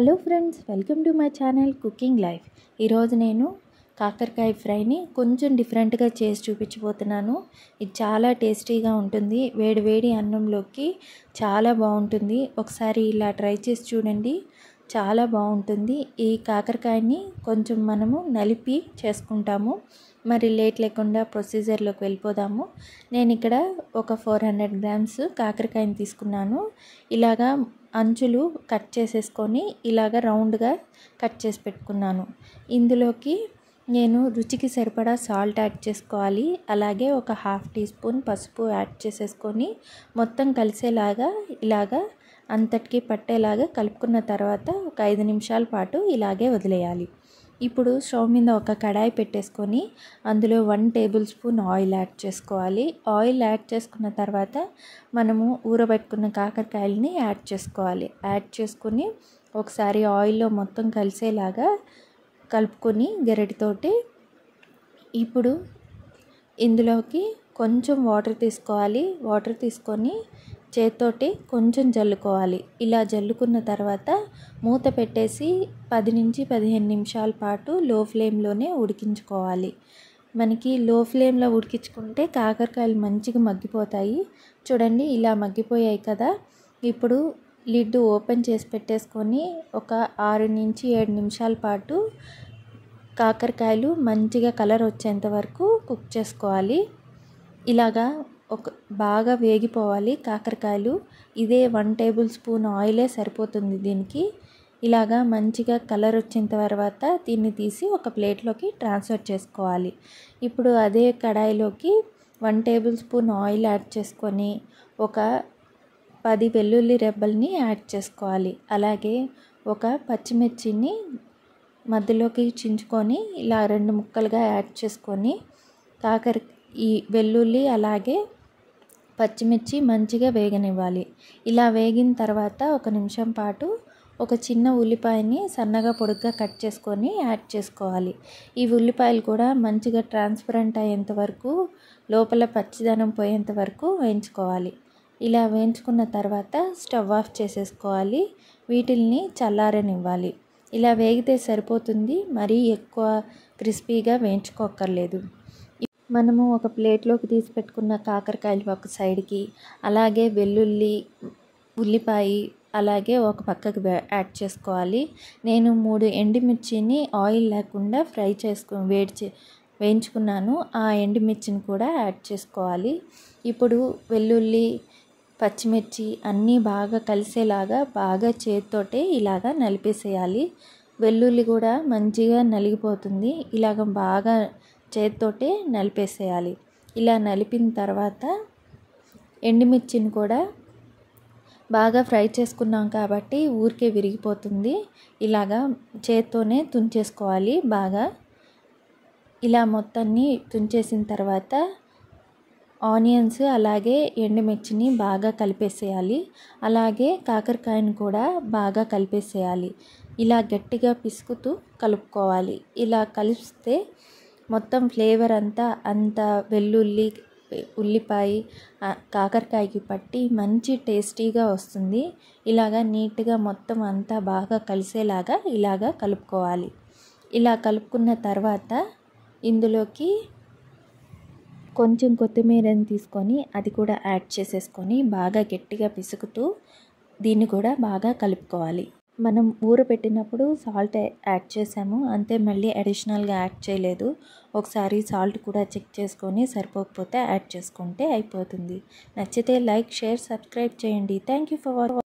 hello friends welcome to my channel cooking life ఈరోజు నేను కాకరకాయ ఫ్రైని కొంచెం డిఫరెంట్గా చేసి చూపించిపోతున్నాను ఇది చాలా టేస్టీగా ఉంటుంది వేడి వేడి అన్నంలోకి చాలా బాగుంటుంది ఒకసారి ఇలా ట్రై చేసి చూడండి చాలా బాగుంటుంది ఈ కాకరకాయని కొంచెం మనము నలిపి చేసుకుంటాము మరి లేట్ లేకుండా ప్రొసీజర్లోకి వెళ్ళిపోదాము నేను ఇక్కడ ఒక ఫోర్ హండ్రెడ్ గ్రామ్స్ కాకరకాయని తీసుకున్నాను ఇలాగా అంచులు కట్ చేసేసుకొని ఇలాగ రౌండ్గా కట్ చేసి పెట్టుకున్నాను ఇందులోకి నేను రుచికి సరిపడా సాల్ట్ యాడ్ చేసుకోవాలి అలాగే ఒక హాఫ్ టీ స్పూన్ పసుపు యాడ్ చేసేసుకొని మొత్తం కలిసేలాగా ఇలాగా అంతటికి పట్టేలాగా కలుపుకున్న తర్వాత ఒక ఐదు నిమిషాల పాటు ఇలాగే వదిలేయాలి ఇప్పుడు స్టవ్ మీద ఒక కడాయి పెట్టేసుకొని అందులో one tablespoon oil add చేసుకోవాలి ఆయిల్ యాడ్ చేసుకున్న తర్వాత మనము ఊరబెట్టుకున్న కాకరకాయలని యాడ్ చేసుకోవాలి యాడ్ చేసుకుని ఒకసారి ఆయిల్లో మొత్తం కలిసేలాగా కలుపుకొని గెరటితోటి ఇప్పుడు ఇందులోకి కొంచెం వాటర్ తీసుకోవాలి వాటర్ తీసుకొని చేత్తోటి కొంచెం జల్లుకోవాలి ఇలా జల్లుకున్న తర్వాత మూత పెట్టేసి పది నుంచి పదిహేను నిమిషాల పాటు లో ఫ్లేమ్లోనే ఉడికించుకోవాలి మనకి లో ఫ్లేమ్లో ఉడికించుకుంటే కాకరకాయలు మంచిగా మగ్గిపోతాయి చూడండి ఇలా మగ్గిపోయాయి కదా ఇప్పుడు లిడ్ ఓపెన్ చేసి పెట్టేసుకొని ఒక ఆరు నుంచి ఏడు నిమిషాల పాటు కాకరకాయలు మంచిగా కలర్ వచ్చేంత వరకు కుక్ చేసుకోవాలి ఇలాగా ఒక బాగా వేగిపోవాలి కాకరకాయలు ఇదే వన్ టేబుల్ స్పూన్ ఆయిలే సరిపోతుంది దీనికి ఇలాగా మంచిగా కలర్ వచ్చిన తర్వాత దీన్ని తీసి ఒక ప్లేట్లోకి ట్రాన్స్ఫర్ చేసుకోవాలి ఇప్పుడు అదే కడాయిలోకి one tablespoon oil add చేసుకొని ఒక పది వెల్లుల్లి రెబ్బల్ని యాడ్ చేసుకోవాలి అలాగే ఒక పచ్చిమిర్చిని మధ్యలోకి చించుకొని ఇలా రెండు ముక్కలుగా యాడ్ చేసుకొని కాకర ఈ వెల్లుల్లి అలాగే పచ్చిమిర్చి మంచిగా వేగనివ్వాలి ఇలా వేగిన తర్వాత ఒక నిమిషం పాటు ఒక చిన్న ఉల్లిపాయని సన్నగా పొడుగ్గా కట్ చేసుకొని యాడ్ చేసుకోవాలి ఈ ఉల్లిపాయలు కూడా మంచిగా ట్రాన్స్పరెంట్ అయ్యేంత వరకు లోపల పచ్చిదనం పోయేంత వరకు వేయించుకోవాలి ఇలా వేయించుకున్న తర్వాత స్టవ్ ఆఫ్ చేసేసుకోవాలి వీటిల్ని చల్లారనివ్వాలి ఇలా వేగితే సరిపోతుంది మరీ ఎక్కువ క్రిస్పీగా వేయించుకోక్కర్లేదు మనము ఒక ప్లేట్లోకి తీసి పెట్టుకున్న కాకరకాయలు ఒక సైడ్కి అలాగే వెల్లుల్లి ఉల్లిపాయ అలాగే ఒక పక్కకు యాడ్ చేసుకోవాలి నేను మూడు ఎండుమిర్చిని ఆయిల్ లేకుండా ఫ్రై చేసుకు వేడి వేయించుకున్నాను ఆ ఎండుమిర్చిని కూడా యాడ్ చేసుకోవాలి ఇప్పుడు వెల్లుల్లి పచ్చిమిర్చి అన్నీ బాగా కలిసేలాగా బాగా చేతితోటే ఇలాగా నలిపేసేయాలి వెల్లుల్లి కూడా మంచిగా నలిగిపోతుంది ఇలాగ బాగా చేత్తోటే నలిపేసేయాలి ఇలా నలిపిన తర్వాత ఎండుమిర్చిని కూడా బాగా ఫ్రై చేసుకున్నాం కాబట్టి ఊరికే విరిగిపోతుంది ఇలాగా చేత్తోనే తుంచేసుకోవాలి బాగా ఇలా మొత్తాన్ని తుంచేసిన తర్వాత ఆనియన్స్ అలాగే ఎండుమిర్చిని బాగా కలిపేసేయాలి అలాగే కాకరకాయను కూడా బాగా కలిపేసేయాలి ఇలా గట్టిగా పిసుకుతూ కలుపుకోవాలి ఇలా కలిపిస్తే మొత్తం ఫ్లేవర్ అంతా అంత వెల్లుల్లి ఉల్లిపాయ కాకరకాయకి పట్టి మంచి టేస్టీగా వస్తుంది ఇలాగా నీట్గా మొత్తం అంతా బాగా కలిసేలాగా ఇలాగా కలుపుకోవాలి ఇలా కలుపుకున్న తర్వాత ఇందులోకి కొంచెం కొత్తిమీరని తీసుకొని అది కూడా యాడ్ చేసేసుకొని బాగా గట్టిగా పిసుకుతూ దీన్ని కూడా బాగా కలుపుకోవాలి మనం పెట్టినప్పుడు సాల్ట్ యాడ్ చేసాము అంతే మళ్ళీ అడిషనల్గా యాడ్ చేయలేదు ఒకసారి సాల్ట్ కూడా చెక్ చేసుకొని సరిపోకపోతే యాడ్ చేసుకుంటే అయిపోతుంది నచ్చితే లైక్ షేర్ సబ్స్క్రైబ్ చేయండి థ్యాంక్ ఫర్ వాచింగ్